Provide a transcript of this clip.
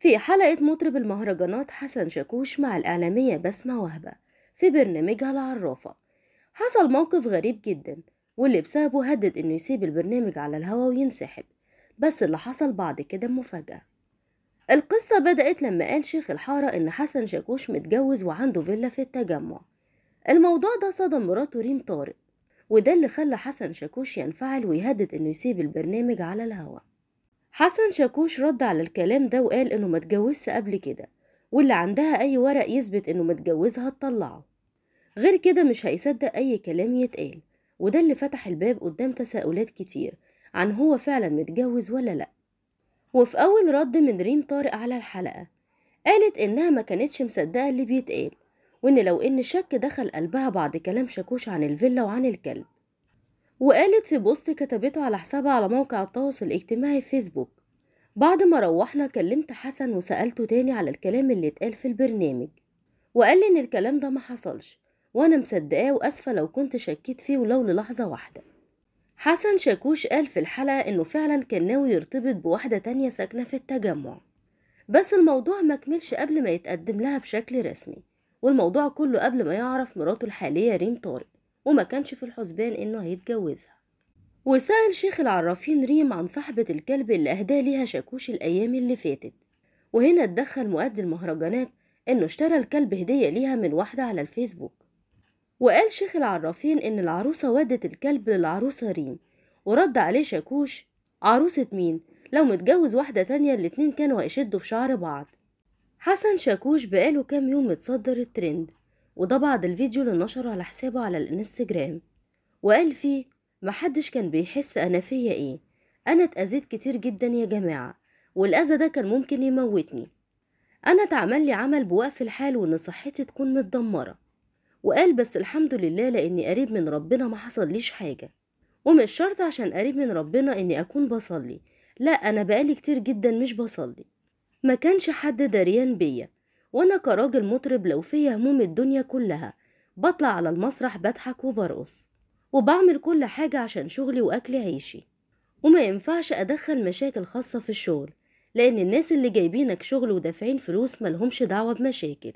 في حلقة مطرب المهرجانات حسن شاكوش مع الإعلامية بسمة وهبة في برنامجها العرافة حصل موقف غريب جدا واللي بسببه هدد إنه يسيب البرنامج على الهوا وينسحب بس اللي حصل بعد كده مفاجأة القصة بدأت لما قال شيخ الحارة إن حسن شاكوش متجوز وعنده فيلا في التجمع الموضوع ده صدم مراته ريم طارق وده اللي خلى حسن شاكوش ينفعل ويهدد إنه يسيب البرنامج على الهوا حسن شاكوش رد على الكلام ده وقال انه متجوزش قبل كده واللي عندها اي ورق يثبت انه متجوزها تطلعه غير كده مش هيصدق اي كلام يتقال وده اللي فتح الباب قدام تساؤلات كتير عن هو فعلا متجوز ولا لا وفي اول رد من ريم طارق على الحلقه قالت انها ما كانتش مصدقه اللي بيتقال وان لو ان الشك دخل قلبها بعد كلام شاكوش عن الفيلا وعن الكلب وقالت في بوست كتبته على حسابها على موقع التواصل الاجتماعي فيسبوك بعد ما روحنا كلمت حسن وسألته تاني على الكلام اللي اتقال في البرنامج وقال لي ان الكلام ده ما حصلش وانا مصدقاه واسفه لو كنت شكيت فيه ولو للحظه واحده حسن شاكوش قال في الحلقه انه فعلا كان ناوي يرتبط بواحده تانية ساكنه في التجمع بس الموضوع مكملش قبل ما يتقدم لها بشكل رسمي والموضوع كله قبل ما يعرف مراته الحاليه ريم طارق وما كانش في الحسبان إنه هيتجوزها وسأل شيخ العرافين ريم عن صاحبة الكلب اللي أهدى ليها شاكوش الأيام اللي فاتت وهنا اتدخل مؤدي المهرجانات إنه اشترى الكلب هدية ليها من واحدة على الفيسبوك وقال شيخ العرافين إن العروسة ودت الكلب للعروسة ريم ورد عليه شاكوش عروسة مين لو متجوز واحدة تانية الاتنين كانوا هيشدوا في شعر بعض حسن شاكوش بقاله كام يوم متصدر الترند وده بعد الفيديو اللي نشره على حسابه على الانستجرام وقال فيه محدش كان بيحس أنا فيا إيه أنا اتأذيت كتير جدا يا جماعة والأذى ده كان ممكن يموتني أنا اتعمل لي عمل بوقف الحال وإن صحتي تكون متدمرة وقال بس الحمد لله لأني قريب من ربنا ما حصل ليش حاجة ومش شرط عشان قريب من ربنا إني أكون بصلي لا أنا بقالي كتير جدا مش بصلي ما كانش حد دريان بيا وأنا كراجل مطرب لو فيا هموم الدنيا كلها بطلع على المسرح بضحك وبرقص وبعمل كل حاجة عشان شغلي وأكل عيشي وما ينفعش أدخل مشاكل خاصة في الشغل لأن الناس اللي جايبينك شغل ودافعين فلوس ملهمش دعوة بمشاكل